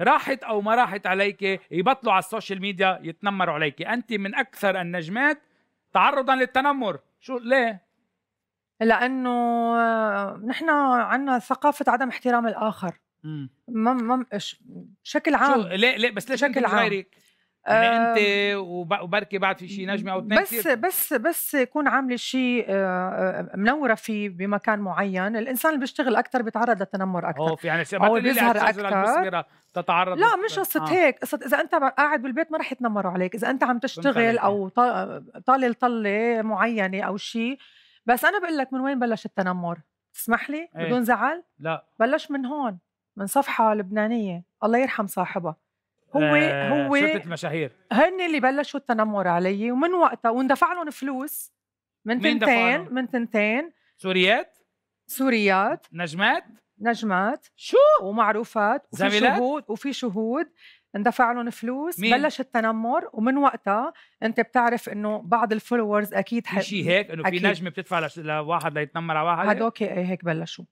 راحت او ما راحت عليك يبطلوا على السوشيال ميديا يتنمروا عليك انت من اكثر النجمات تعرضا للتنمر شو ليه لانه آه، نحن عندنا ثقافه عدم احترام الاخر مم. مم بشكل عام شو ليه ليه بس ليش انت غيرك يعني انت وبركي بعد في شيء نجمه او اثنين بس كتير. بس بس يكون عامله شيء آه، آه، منوره فيه بمكان معين الانسان اللي بيشتغل اكثر بيتعرض للتنمر اكثر اوف يعني او بيظهر اكثر تتعرض لا مش قصه آه. هيك قصه اذا انت قاعد بالبيت ما رح يتنمروا عليك اذا انت عم تشتغل آه. او طال طله معينه او شيء بس انا بقول لك من وين بلش التنمر تسمح لي بدون إيه. زعل لا بلش من هون من صفحه لبنانيه الله يرحم صاحبها هو هو آه، شفت مشاهير هن اللي بلشوا التنمر علي ومن وقتها وندفع لهم فلوس من تنتين من تنتين سوريات سوريات نجمات نجمات شو ومعروفات وفي زميلات؟ شهود وفي شهود اندفع لهم فلوس مين؟ بلش التنمر ومن وقتها انت بتعرف انه بعض الفولورز اكيد حق شيء هيك انه في نجمه بتدفع لواحد ليتنمر على واحد هدوك ايه هيك بلشوا